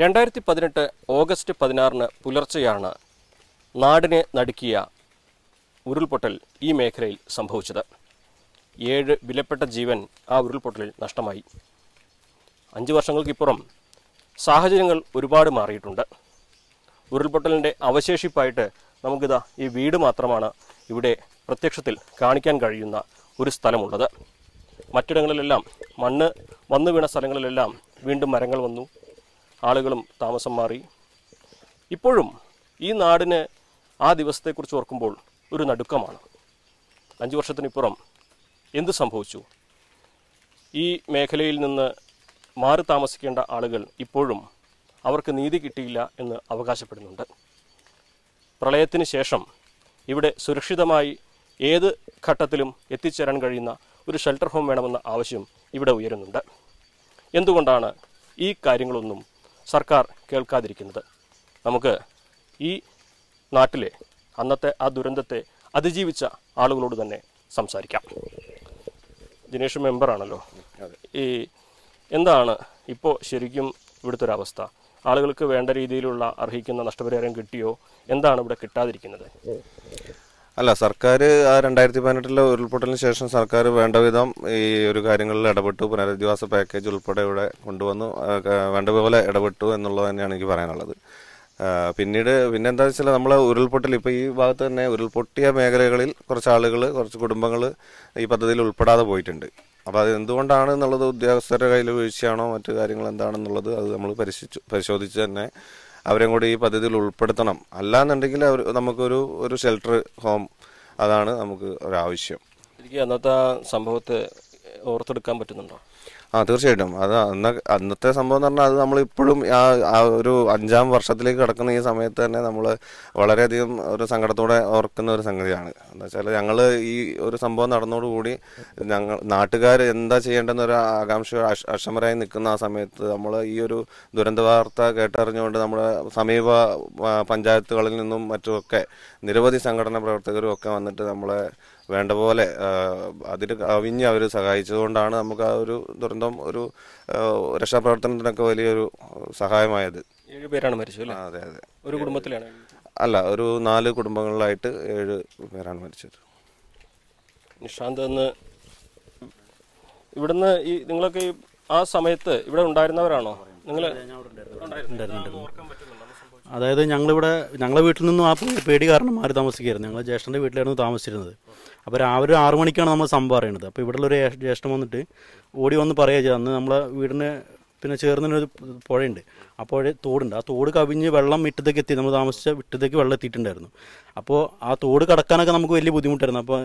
രണ്ടായിരത്തി പതിനെട്ട് ഓഗസ്റ്റ് പതിനാറിന് പുലർച്ചെയാണ് നാടിനെ നടുക്കിയ ഉരുൾപൊട്ടൽ ഈ മേഖലയിൽ സംഭവിച്ചത് ഏഴ് വിലപ്പെട്ട ജീവൻ ആ ഉരുൾപൊട്ടലിൽ നഷ്ടമായി അഞ്ച് വർഷങ്ങൾക്കിപ്പുറം സാഹചര്യങ്ങൾ ഒരുപാട് മാറിയിട്ടുണ്ട് ഉരുൾപൊട്ടലിൻ്റെ അവശേഷിപ്പായിട്ട് നമുക്കിതാ ഈ വീട് മാത്രമാണ് ഇവിടെ പ്രത്യക്ഷത്തിൽ കാണിക്കാൻ കഴിയുന്ന ഒരു സ്ഥലമുള്ളത് മറ്റിടങ്ങളിലെല്ലാം മണ്ണ് വന്നു വീണ സ്ഥലങ്ങളിലെല്ലാം വീണ്ടും മരങ്ങൾ വന്നു ആളുകളും താമസം മാറി ഇപ്പോഴും ഈ നാടിന് ആ ദിവസത്തെക്കുറിച്ച് ഓർക്കുമ്പോൾ ഒരു നടുക്കമാണ് അഞ്ച് വർഷത്തിനിപ്പുറം എന്ത് സംഭവിച്ചു ഈ മേഖലയിൽ നിന്ന് മാറി താമസിക്കേണ്ട ആളുകൾ ഇപ്പോഴും അവർക്ക് നീതി കിട്ടിയില്ല എന്ന് അവകാശപ്പെടുന്നുണ്ട് പ്രളയത്തിന് ശേഷം ഇവിടെ സുരക്ഷിതമായി ഏത് ഘട്ടത്തിലും എത്തിച്ചേരാൻ കഴിയുന്ന ഒരു ഷെൽട്ടർ ഹോം വേണമെന്ന ആവശ്യം ഇവിടെ ഉയരുന്നുണ്ട് എന്തുകൊണ്ടാണ് ഈ കാര്യങ്ങളൊന്നും സർക്കാർ കേൾക്കാതിരിക്കുന്നത് നമുക്ക് ഈ നാട്ടിലെ അന്നത്തെ ആ ദുരന്തത്തെ അതിജീവിച്ച ആളുകളോട് തന്നെ സംസാരിക്കാം ദിനേഷ് മെമ്പറാണല്ലോ ഈ എന്താണ് ഇപ്പോൾ ശരിക്കും ഇവിടുത്തെ ഒരവസ്ഥ അവസ്ഥ ആളുകൾക്ക് വേണ്ട രീതിയിലുള്ള അർഹിക്കുന്ന നഷ്ടപരിഹാരം കിട്ടിയോ എന്താണ് ഇവിടെ കിട്ടാതിരിക്കുന്നത് അല്ല സർക്കാർ ആ രണ്ടായിരത്തി പതിനെട്ടിലെ ഉരുൾപൊട്ടലിന് ശേഷം സർക്കാർ വേണ്ടവിധം ഈ ഒരു കാര്യങ്ങളിൽ ഇടപെട്ടു പുനരധിവാസ പാക്കേജ് ഉൾപ്പെടെ ഇവിടെ കൊണ്ടുവന്നു വേണ്ട പോലെ ഇടപെട്ടു എന്നുള്ളത് തന്നെയാണ് എനിക്ക് പറയാനുള്ളത് പിന്നീട് പിന്നെ എന്താ വെച്ചാൽ നമ്മൾ ഉരുൾപൊട്ടൽ ഇപ്പോൾ ഈ ഭാഗത്ത് തന്നെ ഉരുൾപൊട്ടിയ മേഖലകളിൽ കുറച്ച് ആളുകൾ കുറച്ച് കുടുംബങ്ങൾ ഈ പദ്ധതിയിൽ ഉൾപ്പെടാതെ പോയിട്ടുണ്ട് അപ്പോൾ അത് എന്തുകൊണ്ടാണ് എന്നുള്ളത് ഉദ്യോഗസ്ഥരുടെ കയ്യിൽ വീഴ്ചയാണോ മറ്റു കാര്യങ്ങൾ എന്താണെന്നുള്ളത് അത് നമ്മൾ പരിശോധിച്ച് പരിശോധിച്ച് തന്നെ അവരെയും കൂടി ഈ പദ്ധതിയിൽ ഉൾപ്പെടുത്തണം അല്ലാന്നുണ്ടെങ്കിൽ അവർ നമുക്കൊരു ഒരു ഷെൽട്ടർ ഹോം അതാണ് നമുക്ക് ഒരാവശ്യം എനിക്ക് അന്നത്തെ സംഭവത്തെ ഓർത്തെടുക്കാൻ പറ്റുന്നുണ്ടോ ആ തീർച്ചയായിട്ടും അത് അന്ന് അന്നത്തെ സംഭവം എന്ന് പറഞ്ഞാൽ അത് ഇപ്പോഴും ആ ആ ഒരു അഞ്ചാം വർഷത്തിലേക്ക് കടക്കുന്ന ഈ സമയത്ത് തന്നെ നമ്മൾ വളരെയധികം ഒരു സങ്കടത്തോടെ ഓർക്കുന്ന ഒരു സംഗതിയാണ് എന്ന് വെച്ചാൽ ഞങ്ങൾ ഈ ഒരു സംഭവം നടന്നതോടുകൂടി ഞങ്ങൾ നാട്ടുകാർ എന്താ ചെയ്യേണ്ടെന്ന് ഒരു ആകാംക്ഷ അക്ഷമരായി നിൽക്കുന്ന ആ സമയത്ത് നമ്മൾ ഈ ഒരു ദുരന്ത വാർത്ത കേട്ടറിഞ്ഞുകൊണ്ട് നമ്മുടെ സമീപ പഞ്ചായത്തുകളിൽ നിന്നും മറ്റുമൊക്കെ നിരവധി സംഘടനാ പ്രവർത്തകരും ഒക്കെ വന്നിട്ട് നമ്മളെ വേണ്ട പോലെ അതിൽ കവിഞ്ഞ് അവർ സഹായിച്ചതുകൊണ്ടാണ് നമുക്ക് ആ ഒരു ദുരന്തം ഒരു രക്ഷാപ്രവർത്തനത്തിനൊക്കെ വലിയൊരു സഹായമായത് ഏഴ് പേരാണ് മരിച്ചത് അതെ അതെ ഒരു കുടുംബത്തിലാണ് അല്ല ഒരു നാല് കുടുംബങ്ങളിലായിട്ട് ഏഴ് പേരാണ് മരിച്ചത് നിഷാന്ത് എന്ന് ഇവിടുന്ന് ഈ നിങ്ങളൊക്കെ ആ സമയത്ത് ഇവിടെ ഉണ്ടായിരുന്നവരാണോ നിങ്ങൾ ഉണ്ടായിരുന്നു അതായത് ഞങ്ങളിവിടെ ഞങ്ങളുടെ വീട്ടിൽ നിന്നും ആ പേടി കാരണം മാറി താമസിക്കുകയായിരുന്നു ഞങ്ങളെ ജ്യേഷ്ഠൻ്റെ വീട്ടിലായിരുന്നു താമസിച്ചിരുന്നത് അപ്പോൾ രാവിലെ ആറു മണിക്കാണ് നമ്മൾ സംഭവം അറിയണത് അപ്പോൾ ഇവിടെ ഒരു ജ്യേഷ്ഠം വന്നിട്ട് ഓടി വന്ന് പറയുക ചെയ്ത് അന്ന് നമ്മളെ വീടിന് പിന്നെ ചേർന്നൊരു പുഴയുണ്ട് ആ പുഴ തോടുണ്ട് ആ തോട് കവിഞ്ഞ് വെള്ളം മിറ്റത്തേക്ക് എത്തി നമ്മൾ താമസിച്ച വിട്ടത്തേക്ക് വെള്ളം എത്തിയിട്ടുണ്ടായിരുന്നു അപ്പോൾ ആ തോട് കടക്കാനൊക്കെ നമുക്ക് വലിയ ബുദ്ധിമുട്ടായിരുന്നു അപ്പോൾ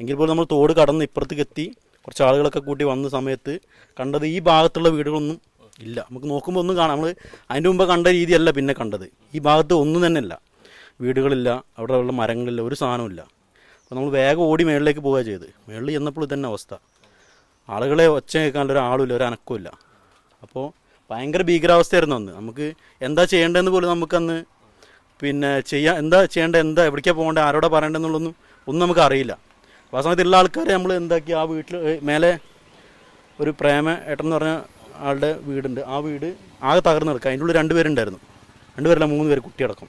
എങ്കിൽ പോലും നമ്മൾ തോട് കടന്ന് ഇപ്പുറത്തേക്ക് എത്തി കുറച്ച് ആളുകളൊക്കെ കൂട്ടി വന്ന സമയത്ത് കണ്ടത് ഈ ഭാഗത്തുള്ള വീടുകളൊന്നും ഇല്ല നമുക്ക് നോക്കുമ്പോൾ ഒന്നും കാണാം നമ്മൾ അതിൻ്റെ മുമ്പ് കണ്ട രീതിയല്ല പിന്നെ കണ്ടത് ഈ ഭാഗത്ത് ഒന്നും തന്നെ ഇല്ല വീടുകളില്ല അവിടെ ഉള്ള മരങ്ങളില്ല ഒരു സാധനമില്ല അപ്പോൾ നമ്മൾ വേഗം ഓടി മേളിലേക്ക് പോവുക ചെയ്ത് മേളിൽ ചെന്നപ്പോൾ ഇത് തന്നെ അവസ്ഥ ആളുകളെ ഒച്ച കേൾക്കാനുള്ള ഒരാളുമില്ല ഒരു അനക്കമില്ല അപ്പോൾ ഭയങ്കര ഭീകരാവസ്ഥയായിരുന്നു അന്ന് നമുക്ക് എന്താ ചെയ്യേണ്ടതെന്ന് പോലും നമുക്കന്ന് പിന്നെ ചെയ്യാൻ എന്താ ചെയ്യേണ്ടത് എന്താ എവിടേക്കാണ് പോകേണ്ടത് ആരോടെ പറയേണ്ടതെന്നുള്ളൊന്നും ഒന്നും നമുക്ക് അറിയില്ല അപ്പോൾ ആ സമയത്തുള്ള ആൾക്കാരെ നമ്മൾ എന്താക്കി ആ വീട്ടിൽ മേലെ ഒരു പ്രേമ ഏട്ടൻ എന്ന് പറഞ്ഞ ആളുടെ വീടുണ്ട് ആ വീട് ആകെ തകർന്ന് കിടക്കുക അതിൻ്റെ ഉള്ളിൽ രണ്ടുപേരുണ്ടായിരുന്നു രണ്ടുപേരല്ല മൂന്ന് പേര് കുട്ടിയടക്കം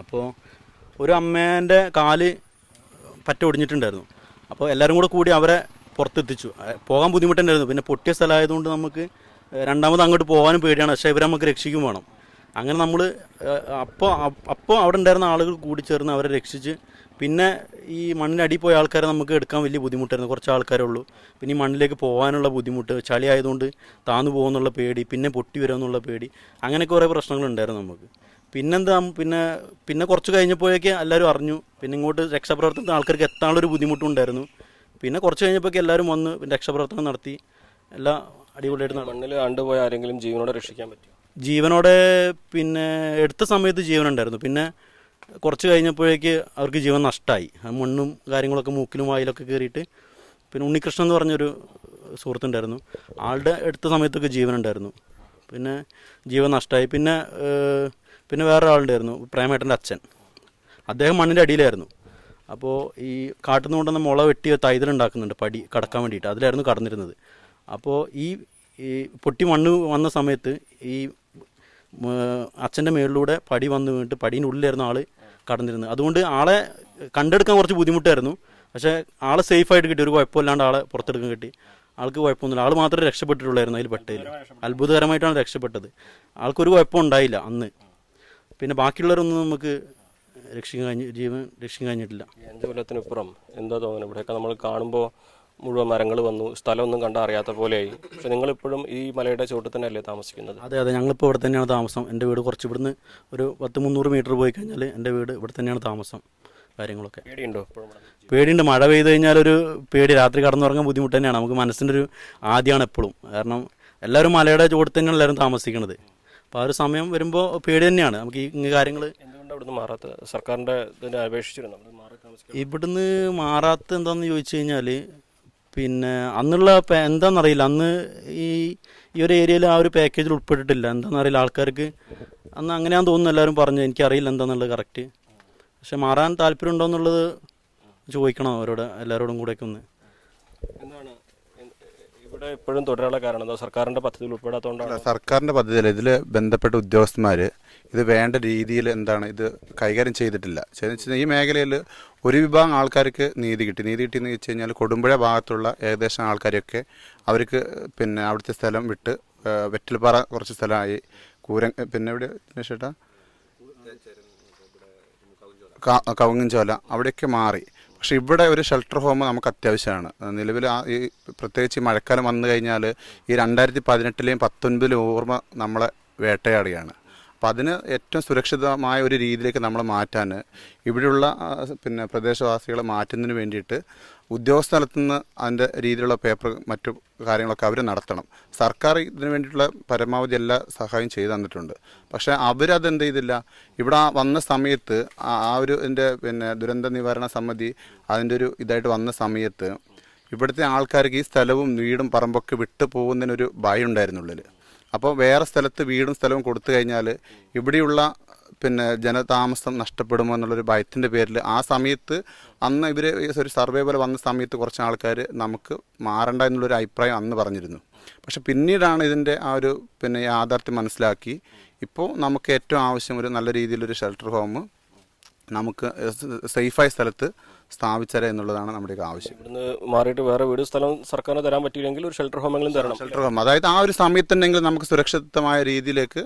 അപ്പോൾ ഒരു അമ്മേൻ്റെ കാല് പറ്റ ഒടിഞ്ഞിട്ടുണ്ടായിരുന്നു അപ്പോൾ എല്ലാവരും കൂടെ കൂടി അവരെ പുറത്തെത്തിച്ചു പോകാൻ ബുദ്ധിമുട്ടുണ്ടായിരുന്നു പിന്നെ പൊട്ടിയ സ്ഥലമായതുകൊണ്ട് നമുക്ക് രണ്ടാമത് അങ്ങോട്ട് പോകാനും പേടിയാണ് പക്ഷേ ഇവരെ നമുക്ക് രക്ഷിക്കും വേണം അങ്ങനെ നമ്മൾ അപ്പോൾ അപ്പോൾ അവിടെ ഉണ്ടായിരുന്ന ആളുകൾ കൂടി ചേർന്ന് അവരെ രക്ഷിച്ച് പിന്നെ ഈ മണ്ണിനടി പോയ ആൾക്കാരെ നമുക്ക് എടുക്കാൻ വലിയ ബുദ്ധിമുട്ടായിരുന്നു കുറച്ച് ആൾക്കാരേ ഉള്ളൂ പിന്നെ ഈ മണ്ണിലേക്ക് പോകാനുള്ള ബുദ്ധിമുട്ട് ചളി ആയതുകൊണ്ട് താന്നു പോകുമെന്നുള്ള പേടി പിന്നെ പൊട്ടി വരുമെന്നുള്ള പേടി അങ്ങനെ കുറേ പ്രശ്നങ്ങളുണ്ടായിരുന്നു നമുക്ക് പിന്നെന്താ പിന്നെ പിന്നെ കുറച്ച് കഴിഞ്ഞപ്പോഴേക്ക് എല്ലാവരും അറിഞ്ഞു പിന്നെ ഇങ്ങോട്ട് രക്ഷാപ്രവർത്തനത്തിന് ആൾക്കാർക്ക് എത്താനുള്ളൊരു ബുദ്ധിമുട്ടുണ്ടായിരുന്നു പിന്നെ കുറച്ച് കഴിഞ്ഞപ്പോഴേക്ക് എല്ലാവരും വന്ന് രക്ഷാപ്രവർത്തനം നടത്തി എല്ലാ അടിപൊളിയായിട്ട് മണ്ണിൽ കണ്ടുപോയ ആരെങ്കിലും ജീവനോടെ രക്ഷിക്കാൻ പറ്റും ജീവനോടെ പിന്നെ എടുത്ത സമയത്ത് ജീവനുണ്ടായിരുന്നു പിന്നെ കുറച്ച് കഴിഞ്ഞപ്പോഴേക്ക് അവർക്ക് ജീവൻ നഷ്ടമായി മണ്ണും കാര്യങ്ങളൊക്കെ മൂക്കിലും വായിലൊക്കെ കയറിയിട്ട് പിന്നെ ഉണ്ണികൃഷ്ണൻ എന്ന് പറഞ്ഞൊരു സുഹൃത്തുണ്ടായിരുന്നു ആളുടെ എടുത്ത സമയത്തൊക്കെ ജീവൻ ഉണ്ടായിരുന്നു പിന്നെ ജീവൻ നഷ്ടമായി പിന്നെ പിന്നെ വേറെ ആളുണ്ടായിരുന്നു പ്രേമേട്ടൻ്റെ അച്ഛൻ അദ്ദേഹം മണ്ണിൻ്റെ അടിയിലായിരുന്നു അപ്പോൾ ഈ കാട്ടിൽ നിന്ന് കൊണ്ടുവന്ന മുള വെട്ടി തൈതലുണ്ടാക്കുന്നുണ്ട് പടി കടക്കാൻ വേണ്ടിയിട്ട് അതിലായിരുന്നു കടന്നിരുന്നത് അപ്പോൾ ഈ പൊട്ടി മണ്ണ് വന്ന സമയത്ത് ഈ അച്ഛൻ്റെ മേളിലൂടെ പടി വന്ന് വീണിട്ട് പടീൻ്റെ ഉള്ളിലായിരുന്നു ആൾ കടന്നിരുന്നത് അതുകൊണ്ട് ആളെ കണ്ടെടുക്കാൻ കുറച്ച് ബുദ്ധിമുട്ടായിരുന്നു പക്ഷേ ആളെ സേഫായിട്ട് കിട്ടി ഒരു കുഴപ്പമില്ലാണ്ട് ആളെ പുറത്തെടുക്കാൻ കിട്ടി ആൾക്ക് കുഴപ്പമൊന്നുമില്ല ആൾ മാത്രമേ രക്ഷപ്പെട്ടിട്ടുള്ളായിരുന്നു അതിൽ പെട്ടതിൽ അത്ഭുതകരമായിട്ടാണ് രക്ഷപ്പെട്ടത് ആൾക്കൊരു കുഴപ്പം ഉണ്ടായില്ല അന്ന് പിന്നെ ബാക്കിയുള്ളവരൊന്നും നമുക്ക് രക്ഷിക്കാൻ കഴിഞ്ഞ ജീവൻ രക്ഷിക്കാൻ കഴിഞ്ഞിട്ടില്ല അഞ്ച് കൊല്ലത്തിനപ്പുറം എന്താ തോന്നുന്നത് ഇവിടെയൊക്കെ നമ്മൾ കാണുമ്പോൾ മുഴുവൻ മരങ്ങൾ വന്നു സ്ഥലമൊന്നും കണ്ട അറിയാത്ത പോലെയായി പക്ഷെ നിങ്ങളിപ്പോഴും ഈ മലയുടെ ചുവട്ടിൽ തന്നെയല്ലേ താമസിക്കുന്നത് അതെ അതെ ഞങ്ങളിപ്പോൾ ഇവിടെ തന്നെയാണ് താമസം എൻ്റെ വീട് കുറച്ച് ഇവിടുന്ന് ഒരു പത്ത് മുന്നൂറ് മീറ്റർ പോയി കഴിഞ്ഞാൽ എൻ്റെ വീട് ഇവിടെ തന്നെയാണ് താമസം കാര്യങ്ങളൊക്കെ പേടിയുണ്ടോ പേടിയുണ്ട് മഴ പെയ്ത് കഴിഞ്ഞാൽ ഒരു പേടി രാത്രി കടന്നുറങ്ങാൻ ബുദ്ധിമുട്ട് തന്നെയാണ് നമുക്ക് മനസ്സിൻ്റെ ഒരു ആദ്യമാണ് എപ്പോഴും കാരണം എല്ലാവരും മലയുടെ ചുവട്ടിൽ തന്നെയാണ് എല്ലാവരും താമസിക്കുന്നത് അപ്പോൾ ആ ഒരു സമയം വരുമ്പോൾ പേടി തന്നെയാണ് നമുക്ക് ഈ കാര്യങ്ങൾ മാറാത്ത സർക്കാരിൻ്റെ ഇതിനെ അപേക്ഷിച്ചിരുന്നു ഇവിടുന്ന് മാറാത്ത എന്താണെന്ന് ചോദിച്ചു കഴിഞ്ഞാൽ പിന്നെ അന്നുള്ള എന്താണെന്നറിയില്ല അന്ന് ഈ ഈ ഒരു ഏരിയയിൽ ആ ഒരു പാക്കേജിൽ ഉൾപ്പെട്ടിട്ടില്ല എന്താണെന്നറിയില്ല ആൾക്കാർക്ക് അന്ന് അങ്ങനെയാന്ന് തോന്നുന്നു എല്ലാവരും പറഞ്ഞു എനിക്കറിയില്ല എന്താണെന്നുള്ളത് കറക്റ്റ് പക്ഷെ മാറാൻ താല്പര്യം ഉണ്ടോ എന്നുള്ളത് ചോദിക്കണം അവരോട് എല്ലാവരോടും കൂടെയൊക്കെ ഒന്ന് സർക്കാരിന്റെ ഇവിടെ ഇപ്പോഴും തുടരാനുള്ള കാരണം പദ്ധതിയിൽ ഉൾപ്പെടാത്തതുകൊണ്ടാണ് ഇതിൽ ബന്ധപ്പെട്ട ഉദ്യോഗസ്ഥന്മാർ ഇത് വേണ്ട രീതിയിൽ എന്താണ് ഇത് കൈകാര്യം ചെയ്തിട്ടില്ല ഈ മേഖലയിൽ ഒരു വിഭാഗം ആൾക്കാർക്ക് നീതി കിട്ടി നീതി കിട്ടിയെന്ന് വെച്ച് കഴിഞ്ഞാൽ കൊടുമ്പുഴ ഭാഗത്തുള്ള ഏകദേശം ആൾക്കാരൊക്കെ അവർക്ക് പിന്നെ അവിടുത്തെ സ്ഥലം വിട്ട് വെറ്റിൽപ്പാറ കുറച്ച് സ്ഥലമായി കൂര പിന്നെ ഇവിടെ ചേട്ടാ കവുങ്ങുംചോല അവിടെയൊക്കെ മാറി പക്ഷേ ഇവിടെ ഒരു ഷെൽട്ടർ ഹോം നമുക്ക് അത്യാവശ്യമാണ് നിലവിൽ ആ ഈ പ്രത്യേകിച്ച് മഴക്കാലം വന്നു കഴിഞ്ഞാൽ ഈ രണ്ടായിരത്തി പതിനെട്ടിലെയും പത്തൊൻപതിലെയും ഓർമ്മ നമ്മളെ വേട്ടയാടുകയാണ് അപ്പം അതിന് ഏറ്റവും സുരക്ഷിതമായ ഒരു രീതിയിലേക്ക് നമ്മൾ മാറ്റാൻ ഇവിടെയുള്ള പിന്നെ പ്രദേശവാസികളെ മാറ്റുന്നതിന് വേണ്ടിയിട്ട് ഉദ്യോഗസ്ഥ നിന്ന് അതിൻ്റെ രീതിയിലുള്ള പേപ്പർ മറ്റു കാര്യങ്ങളൊക്കെ അവർ നടത്തണം സർക്കാർ ഇതിനു വേണ്ടിയിട്ടുള്ള പരമാവധി എല്ലാ സഹായം ചെയ്തു തന്നിട്ടുണ്ട് പക്ഷേ അവരതെന്ത് ചെയ്തില്ല ഇവിടെ വന്ന സമയത്ത് ആ ഒരു എൻ്റെ പിന്നെ ദുരന്ത നിവാരണ സമിതി അതിൻ്റെ ഒരു ഇതായിട്ട് വന്ന സമയത്ത് ഇവിടുത്തെ ആൾക്കാർക്ക് ഈ സ്ഥലവും വീടും പറമ്പൊക്കെ വിട്ടു പോകുന്നതിനൊരു ഭയം ഉണ്ടായിരുന്നുള്ളിൽ അപ്പോൾ വേറെ സ്ഥലത്ത് വീടും സ്ഥലവും കൊടുത്തു കഴിഞ്ഞാൽ ഇവിടെയുള്ള പിന്നെ ജനതാമസം നഷ്ടപ്പെടുമോ എന്നുള്ളൊരു ഭയത്തിൻ്റെ പേരിൽ ആ സമയത്ത് അന്ന് ഇവർ ഒരു സർവേ പോലെ വന്ന സമയത്ത് കുറച്ച് ആൾക്കാർ നമുക്ക് മാറണ്ട എന്നുള്ളൊരു അഭിപ്രായം അന്ന് പറഞ്ഞിരുന്നു പക്ഷെ പിന്നീടാണ് ഇതിൻ്റെ ആ ഒരു പിന്നെ യാഥാർത്ഥ്യം മനസ്സിലാക്കി ഇപ്പോൾ നമുക്ക് ഏറ്റവും ആവശ്യം ഒരു നല്ല രീതിയിലൊരു ഷെൽട്ടർ ഹോം നമുക്ക് സേഫായ സ്ഥലത്ത് സ്ഥാപിച്ചര എന്നുള്ളതാണ് നമ്മുടെ ആവശ്യം ഇവിടുന്ന് മാറിയിട്ട് വേറെ വീട് സ്ഥലം സർക്കാരിന് തരാൻ പറ്റിയില്ലെങ്കിൽ ഒരു ഷെൽട്ടർ ഹോമെങ്കിലും തരണം ഷെൽട്ടർ ഹോം അതായത് ആ ഒരു സമയത്തുണ്ടെങ്കിൽ നമുക്ക് സുരക്ഷിതമായ രീതിയിലേക്ക്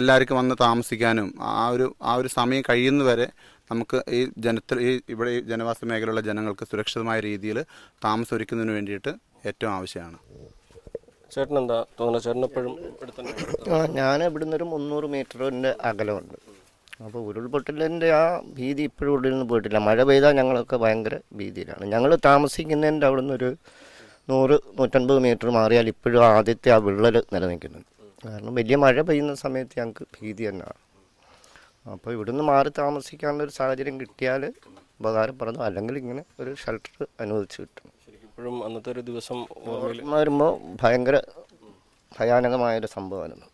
എല്ലാവർക്കും വന്ന് താമസിക്കാനും ആ ഒരു ആ ഒരു സമയം കഴിയുന്നവരെ നമുക്ക് ഈ ജനത്തിൽ ഈ ഇവിടെ ഈ ജനവാസ മേഖലയിലുള്ള ജനങ്ങൾക്ക് സുരക്ഷിതമായ രീതിയിൽ താമസം ഒരുക്കുന്നതിന് വേണ്ടിയിട്ട് ഏറ്റവും ആവശ്യമാണ് ചേട്ടൻ എന്താ തോന്നുന്നു ചേട്ടൻ എപ്പോഴും ഞാൻ ഇവിടുന്ന് ഒരു മുന്നൂറ് മീറ്ററിൻ്റെ അകലമുണ്ട് അപ്പോൾ ഉരുൾപൊട്ടലിൻ്റെ ആ ഭീതി ഇപ്പോഴും ഉള്ളിൽ നിന്ന് പോയിട്ടില്ല മഴ പെയ്താൽ ഞങ്ങളൊക്കെ ഭയങ്കര ഭീതിയിലാണ് ഞങ്ങൾ താമസിക്കുന്നതിൻ്റെ അവിടെ നിന്നൊരു നൂറ് നൂറ്റൻപത് മീറ്റർ മാറിയാൽ ഇപ്പോഴും ആദ്യത്തെ ആ വിള്ളൽ നിലനിൽക്കുന്നുണ്ട് കാരണം വലിയ മഴ പെയ്യുന്ന സമയത്ത് ഞങ്ങൾക്ക് ഭീതി തന്നെയാണ് അപ്പോൾ ഇവിടുന്ന് മാറി താമസിക്കാനുള്ളൊരു സാഹചര്യം കിട്ടിയാൽ ഉപകാരപ്പെടുന്നു അല്ലെങ്കിൽ ഇങ്ങനെ ഒരു ഷെൽട്ടർ അനുവദിച്ച് കിട്ടും ഇപ്പോഴും അന്നത്തെ ഒരു ദിവസം വരുമ്പോൾ ഭയങ്കര ഭയാനകമായൊരു സംഭവമായിരുന്നു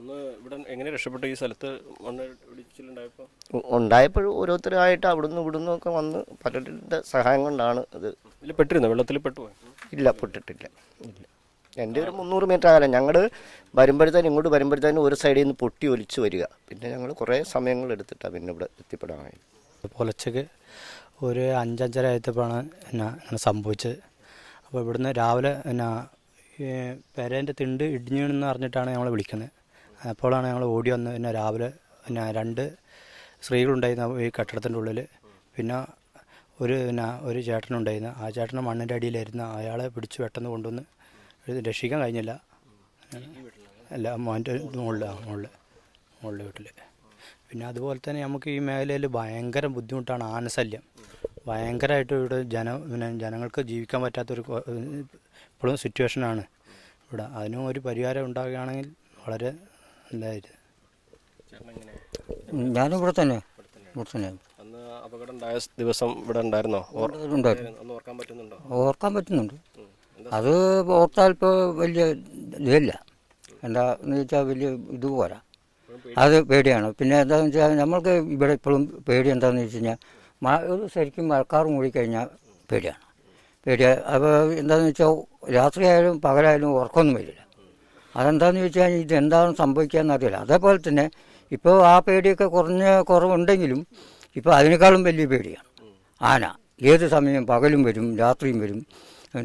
ഉണ്ടായപ്പോഴും എങ്ങനെ രക്ഷപ്പെട്ടു ഈ ഉണ്ടായപ്പോൾ ഓരോരുത്തരായിട്ട് അവിടുന്ന് ഇവിടുന്ന് ഒക്കെ വന്ന് പലരുടെ സഹായം കൊണ്ടാണ് ഇത് പെട്ടിരുന്നു വെള്ളത്തിൽ ഇല്ല പെട്ടിട്ടില്ല ഇല്ല എൻ്റെ ഒരു മുന്നൂറ് മീറ്റർ ആകാലം ഞങ്ങൾ വരുമ്പോഴത്തേനും ഇങ്ങോട്ട് വരുമ്പോഴത്തേനും ഒരു സൈഡിൽ നിന്ന് പൊട്ടി ഒലിച്ച് വരിക പിന്നെ ഞങ്ങൾ കുറേ സമയങ്ങൾ എടുത്തിട്ടാണ് പിന്നെ ഇവിടെ എത്തിപ്പെടാൻ പുലച്ചക്ക് ഒരു അഞ്ചഞ്ചര ആയപ്പോഴാണ് എന്നാ സംഭവിച്ചത് അപ്പോൾ ഇവിടുന്ന് രാവിലെ എന്നാ പേരേൻ്റെ തിണ്ട് ഇടിഞ്ഞു എന്ന് അറിഞ്ഞിട്ടാണ് ഞങ്ങൾ വിളിക്കുന്നത് അപ്പോഴാണ് ഞങ്ങൾ ഓടി വന്ന് പിന്നെ രാവിലെ പിന്നെ രണ്ട് സ്ത്രീകളുണ്ടായിരുന്നു ഈ കെട്ടിടത്തിൻ്റെ ഉള്ളിൽ പിന്നെ ഒരു പിന്നെ ഒരു ചേട്ടനുണ്ടായിരുന്നു ആ ചേട്ടന് മണ്ണിൻ്റെ അടിയിലായിരുന്നു അയാളെ പിടിച്ച് പെട്ടെന്ന് കൊണ്ടുവന്ന് രക്ഷിക്കാൻ കഴിഞ്ഞില്ല അല്ല മോൻ്റെ മുകളിലാണ് മുകളിൽ മുകളിലെ വീട്ടിൽ പിന്നെ അതുപോലെ തന്നെ നമുക്ക് ഈ മേഖലയിൽ ഭയങ്കര ബുദ്ധിമുട്ടാണ് ആനശല്യം ഭയങ്കരമായിട്ട് ഇവിടെ ജന പിന്നെ ജനങ്ങൾക്ക് ജീവിക്കാൻ പറ്റാത്തൊരു ഇപ്പോഴും സിറ്റുവേഷനാണ് ഇവിടെ അതിനും ഒരു പരിഹാരം ഉണ്ടാകുകയാണെങ്കിൽ വളരെ എല്ലാവരും ഞാനും ഇവിടെ തന്നെ ഇവിടെ തന്നെ അന്ന് അപകടം ഉണ്ടായ ദിവസം ഇവിടെ ഉണ്ടായിരുന്നോ ഓർക്കാൻ പറ്റുന്നുണ്ടോ ഓർക്കാൻ പറ്റുന്നുണ്ട് അത് ഓർത്താൽ ഇപ്പോൾ വലിയ ഇതില്ല എന്താന്ന് വെച്ചാൽ വലിയ ഇത് പോരാ അത് പേടിയാണ് പിന്നെ എന്താണെന്ന് വെച്ചാൽ നമ്മൾക്ക് ഇവിടെ ഇപ്പോഴും പേടി എന്താന്ന് വെച്ച് കഴിഞ്ഞാൽ മഴ ഒരു ശരിക്കും കൂടി കഴിഞ്ഞാൽ പേടിയാണ് പേടിയാണ് അപ്പോൾ എന്താണെന്ന് വെച്ചാൽ രാത്രിയായാലും പകലായാലും ഉറക്കമൊന്നും വരില്ല അതെന്താണെന്ന് ചോദിച്ചാൽ ഇത് എന്താണ് സംഭവിക്കുകയെന്ന് അറിയില്ല അതേപോലെ തന്നെ ഇപ്പോൾ ആ പേടിയൊക്കെ കുറഞ്ഞ കുറവുണ്ടെങ്കിലും ഇപ്പോൾ അതിനേക്കാളും വലിയ പേടിയാണ് ആന ഏത് സമയം പകലും വരും രാത്രിയും വരും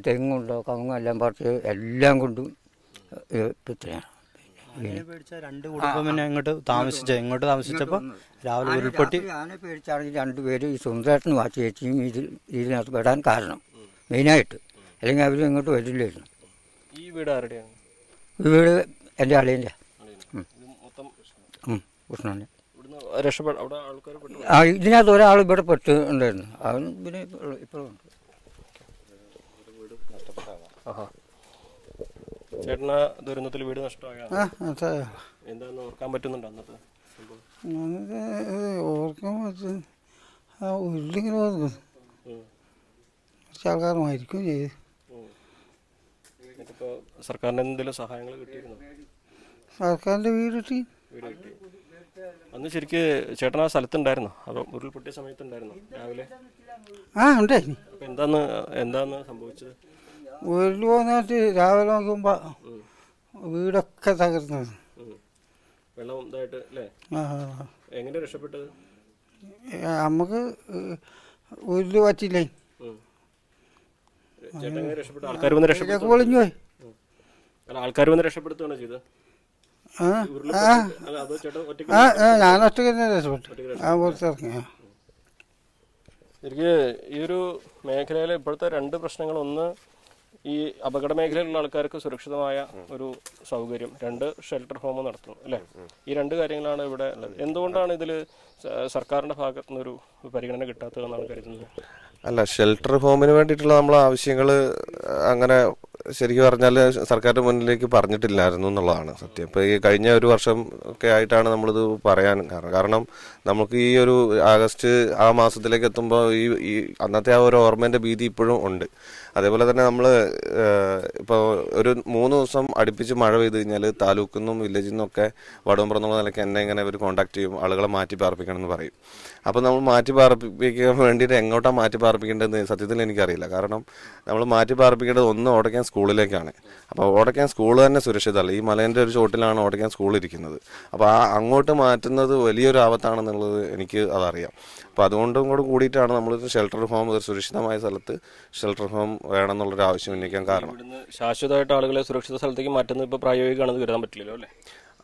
തെങ്ങുണ്ടോ കവുങ്ങെല്ലാം പറിച്ച് എല്ലാം കൊണ്ടും പിത്തയാണ് രണ്ട് കുടുംബം ഇങ്ങോട്ട് താമസിച്ച ഇങ്ങോട്ട് താമസിച്ചപ്പോൾ രാവിലെ ഉരുൾപൊട്ടി ആന പേടിച്ചാണ് ഈ രണ്ടുപേരും ഈ സുന്ദരേട്ടനും ആ ചേച്ചിയും ഇതിൽ ഇതിനകത്ത് പെടാൻ കാരണം മെയിനായിട്ട് അല്ലെങ്കിൽ അവരും ഇങ്ങോട്ട് വരില്ലായിരുന്നു ഈ വീട് ആരുടെയാണ് വീട് എൻ്റെ അളിയൻ്റെ ഉഷ്ണൻ്റെ ആ ഇതിനകത്ത് ഒരാൾ ഇവിടെ പെട്ട് ഉണ്ടായിരുന്നു അവൻ പിന്നെ ഇപ്പോഴും ചേട്ടനാ ദുരന്തത്തിൽ വീട് നഷ്ടമാകാന്ന് ഓർക്കാൻ പറ്റുന്നുണ്ടോ ഓർക്കാൻ പറ്റും ഇല്ലെങ്കിലും ചെയ്തു ഇപ്പോൾ സർക്കാരിന് എന്തെങ്കിലും സഹായങ്ങൾ കിട്ടിയിരുന്നു സർക്കാരിന്റെ വീട് കിട്ടി വീട് കിട്ടി അന്ന് ശരിക്ക് ചേട്ടൻ ആ സ്ഥലത്തുണ്ടായിരുന്നു അതോ ഉരുൾപൊട്ടിയ സമയത്തുണ്ടായിരുന്നു രാവിലെ ആ ഉണ്ട് അപ്പോൾ എന്താന്ന് എന്താന്ന് സംഭവിച്ചത് ഉരുൾ വന്നിട്ട് രാവിലെ നോക്കുമ്പോൾ വീടൊക്കെ തകർന്നത് വെള്ളം ഇതായിട്ട് അല്ലേ എങ്ങനെ രക്ഷപ്പെട്ടത് നമുക്ക് ഉരുൾ പറ്റില്ലേ ആൾക്കാർ അല്ല ആൾക്കാർ എനിക്ക് ഈ ഒരു മേഖലയിലെ ഇപ്പോഴത്തെ രണ്ട് പ്രശ്നങ്ങൾ ഒന്ന് ഈ അപകട മേഖലയിലുള്ള ആൾക്കാർക്ക് സുരക്ഷിതമായ ഒരു സൗകര്യം രണ്ട് ഷെൽട്ടർ ഹോം നടത്തുന്നു അല്ലെ ഈ രണ്ട് കാര്യങ്ങളാണ് ഇവിടെ എന്തുകൊണ്ടാണ് ഇതിൽ സർക്കാരിന്റെ ഭാഗത്തുനിന്ന് ഒരു പരിഗണന കിട്ടാത്തതെന്നാണ് കരുതുന്നത് അല്ല ഷെൽട്ടർ ഹോമിന് വേണ്ടിയിട്ടുള്ള നമ്മളെ ആവശ്യങ്ങൾ അങ്ങനെ ശരിക്കും പറഞ്ഞാൽ സർക്കാരിന്റെ മുന്നിലേക്ക് പറഞ്ഞിട്ടില്ലായിരുന്നു എന്നുള്ളതാണ് സത്യം ഇപ്പോൾ ഈ കഴിഞ്ഞ ഒരു വർഷം ഒക്കെ ആയിട്ടാണ് നമ്മളിത് പറയാൻ കാരണം കാരണം നമുക്ക് ഈ ഒരു ആഗസ്റ്റ് ആ മാസത്തിലേക്ക് എത്തുമ്പോൾ ഈ ഈ അന്നത്തെ ആ ഒരു ഓർമ്മേൻ്റെ ഭീതി ഇപ്പോഴും ഉണ്ട് അതേപോലെ തന്നെ നമ്മൾ ഇപ്പോൾ ഒരു മൂന്ന് ദിവസം അടുപ്പിച്ച് മഴ പെയ്ത് കഴിഞ്ഞാൽ താലൂക്കിൽ നിന്നും വില്ലേജിൽ നിന്നൊക്കെ വടംപുറന്നുള്ള നിലയ്ക്ക് എന്നെ ഇങ്ങനെ ഇവർ കോൺടാക്ട് ചെയ്യും ആളുകളെ മാറ്റി പാർപ്പിക്കണം എന്ന് പറയും അപ്പോൾ നമ്മൾ മാറ്റി പാർപ്പിക്കാൻ വേണ്ടിയിട്ട് എങ്ങോട്ടാണ് മാറ്റി പാർപ്പിക്കേണ്ടതെന്ന് സത്യത്തിൽ എനിക്കറിയില്ല കാരണം നമ്മൾ മാറ്റി പാർപ്പിക്കേണ്ടത് ഒന്ന് ഓടക്കാൻ സ്കൂളിലേക്കാണ് അപ്പോൾ ഓടക്കാൻ സ്കൂൾ തന്നെ സുരക്ഷിതമല്ല ഈ മലേൻ്റെ ഒരു ചോട്ടിലാണ് ഓടക്കാൻ സ്കൂൾ ഇരിക്കുന്നത് അപ്പോൾ ആ അങ്ങോട്ട് മാറ്റുന്നത് വലിയൊരു ആപത്താണെന്നുള്ളത് എനിക്ക് അതറിയാം അപ്പോൾ അതുകൊണ്ടും കൂടെ കൂടിയിട്ടാണ് നമ്മൾ ഷെൽട്ടർ ഹോം ഒരു സുരക്ഷിതമായ സ്ഥലത്ത് ഷെൽട്ടർ ഹോം വേണമെന്നുള്ളൊരു ആവശ്യം ഉന്നയിക്കാൻ കാരണം ശാശ്വതമായിട്ട് ആളുകളെ സുരക്ഷിത സ്ഥലത്തേക്ക് മാറ്റുന്നത് ഇപ്പോൾ പ്രായോഗികമാണെന്ന് കരുതാൻ പറ്റില്ലല്ലോ അല്ലേ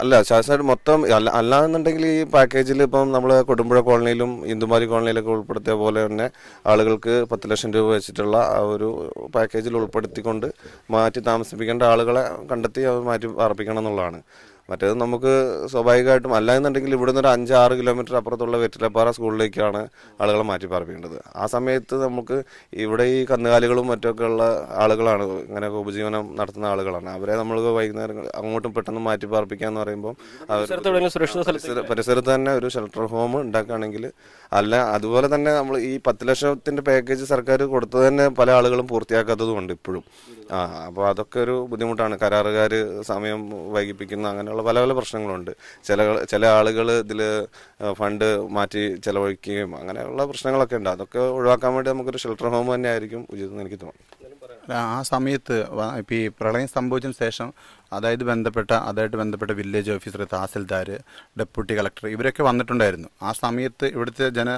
അല്ല ശാസ്ത്ര മൊത്തം അല്ല അല്ലാന്നുണ്ടെങ്കിൽ ഈ പാക്കേജിൽ ഇപ്പം നമ്മൾ കൊടുമ്പുഴ കോളനിയിലും ഇന്ദുമാരി കോളനിയിലൊക്കെ ഉൾപ്പെടുത്തിയ പോലെ തന്നെ ആളുകൾക്ക് പത്ത് ലക്ഷം രൂപ വെച്ചിട്ടുള്ള ആ ഒരു പാക്കേജിൽ ഉൾപ്പെടുത്തിക്കൊണ്ട് മാറ്റി താമസിപ്പിക്കേണ്ട ആളുകളെ കണ്ടെത്തി അവർ മാറ്റി പാർപ്പിക്കണം എന്നുള്ളതാണ് മറ്റേത് നമുക്ക് സ്വാഭാവികമായിട്ടും അല്ല എന്നുണ്ടെങ്കിൽ ഇവിടെ നിന്ന് ഒരു അഞ്ചാറ് കിലോമീറ്റർ അപ്പുറത്തുള്ള വെറ്റിലപ്പാറ സ്കൂളിലേക്കാണ് ആളുകളെ മാറ്റി ആ സമയത്ത് നമുക്ക് ഇവിടെ ഈ കന്നുകാലികളും മറ്റൊക്കെ ഉള്ള ആളുകളാണ് ഇങ്ങനെ ഉപജീവനം നടത്തുന്ന ആളുകളാണ് അവരെ നമ്മൾ വൈകുന്നേരം അങ്ങോട്ടും പെട്ടെന്ന് മാറ്റി പാർപ്പിക്കുക എന്ന് പറയുമ്പോൾ പരിസരത്ത് തന്നെ ഒരു ഷെൽട്ടർ ഹോം ഉണ്ടാക്കുകയാണെങ്കിൽ അല്ല അതുപോലെ തന്നെ നമ്മൾ ഈ പത്ത് ലക്ഷത്തിന്റെ പാക്കേജ് സർക്കാർ കൊടുത്തത് തന്നെ പല ആളുകളും പൂർത്തിയാക്കാത്തതുമുണ്ട് ഇപ്പോഴും ആ അപ്പോൾ അതൊക്കെ ഒരു ബുദ്ധിമുട്ടാണ് കരാറുകാർ സമയം വൈകിപ്പിക്കുന്ന അങ്ങനെയുള്ള അങ്ങനെയുള്ള പല പല പ്രശ്നങ്ങളുണ്ട് ചില ചില ആളുകൾ ഇതിൽ ഫണ്ട് മാറ്റി ചിലവഴിക്കുകയും അങ്ങനെയുള്ള പ്രശ്നങ്ങളൊക്കെ ഉണ്ട് അതൊക്കെ ഒഴിവാക്കാൻ വേണ്ടി നമുക്കൊരു ഷെൽട്ടർ ഹോം തന്നെ ആയിരിക്കും ഉചിതം എനിക്ക് തോന്നുന്നു ആ സമയത്ത് ഇപ്പം ഈ പ്രളയം സംഭവിച്ചതിന് ശേഷം അതായത് ബന്ധപ്പെട്ട അതായിട്ട് ബന്ധപ്പെട്ട village officer tahsildar deputy collector ഇവരൊക്കെ വന്നിട്ടുണ്ടായിരുന്നു ആ സമയത്ത് ഇവിടുത്തെ ജന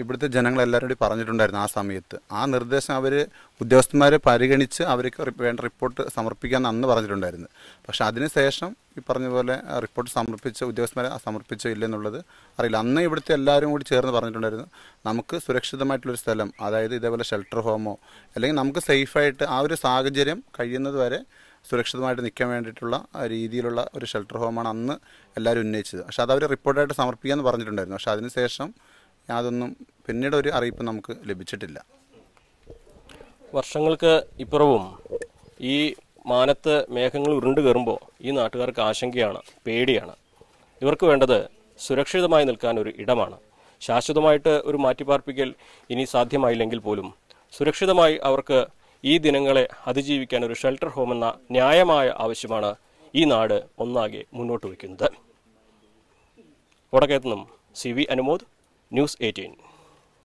ഇവിടുത്തെ ജനങ്ങളെല്ലാവരും കൂടി പറഞ്ഞിട്ടുണ്ടായിരുന്നു ആ സമയത്ത് ആ നിർദ്ദേശം അവർ ഉദ്യോഗസ്ഥന്മാരെ പരിഗണിച്ച് അവർക്ക് വേണ്ട റിപ്പോർട്ട് സമർപ്പിക്കാമെന്ന് അന്ന് പറഞ്ഞിട്ടുണ്ടായിരുന്നു പക്ഷേ അതിനുശേഷം ഈ പറഞ്ഞ പോലെ റിപ്പോർട്ട് സമർപ്പിച്ച ഉദ്യോഗസ്ഥരെ സമർപ്പിച്ചോ ഇല്ലെന്നുള്ളത് അറിയില്ല അന്ന് ഇവിടുത്തെ എല്ലാവരും കൂടി ചേർന്ന് പറഞ്ഞിട്ടുണ്ടായിരുന്നു നമുക്ക് സുരക്ഷിതമായിട്ടുള്ളൊരു സ്ഥലം അതായത് ഇതേപോലെ ഷെൽട്ടർ ഹോമോ അല്ലെങ്കിൽ നമുക്ക് സേഫായിട്ട് ആ ഒരു സാഹചര്യം കഴിയുന്നത് വരെ സുരക്ഷിതമായിട്ട് നിൽക്കാൻ വേണ്ടിയിട്ടുള്ള രീതിയിലുള്ള ഒരു ഷെൽട്ടർ ഹോമാണ് അന്ന് എല്ലാവരും ഉന്നയിച്ചത് പക്ഷെ അത് അവർ റിപ്പോർട്ടായിട്ട് സമർപ്പിക്കാമെന്ന് പറഞ്ഞിട്ടുണ്ടായിരുന്നു പക്ഷെ അതിനുശേഷം യാതൊന്നും പിന്നീട് ഒരു അറിയിപ്പ് നമുക്ക് ലഭിച്ചിട്ടില്ല വർഷങ്ങൾക്ക് ഇപ്പുറവും ഈ മാനത്ത് മേഘങ്ങൾ ഉരുണ്ട് കയറുമ്പോൾ ഈ നാട്ടുകാർക്ക് ആശങ്കയാണ് പേടിയാണ് ഇവർക്ക് വേണ്ടത് സുരക്ഷിതമായി നിൽക്കാൻ ഒരു ഇടമാണ് ശാശ്വതമായിട്ട് ഒരു മാറ്റിപ്പാർപ്പിക്കൽ ഇനി സാധ്യമായില്ലെങ്കിൽ പോലും സുരക്ഷിതമായി അവർക്ക് ഈ ദിനങ്ങളെ അതിജീവിക്കാൻ ഒരു ഷെൽട്ടർ ഹോം എന്ന ന്യായമായ ആവശ്യമാണ് ഈ നാട് ഒന്നാകെ മുന്നോട്ട് വയ്ക്കുന്നത് വടക്കേത്തുനിന്നും C V Anumod News eighteen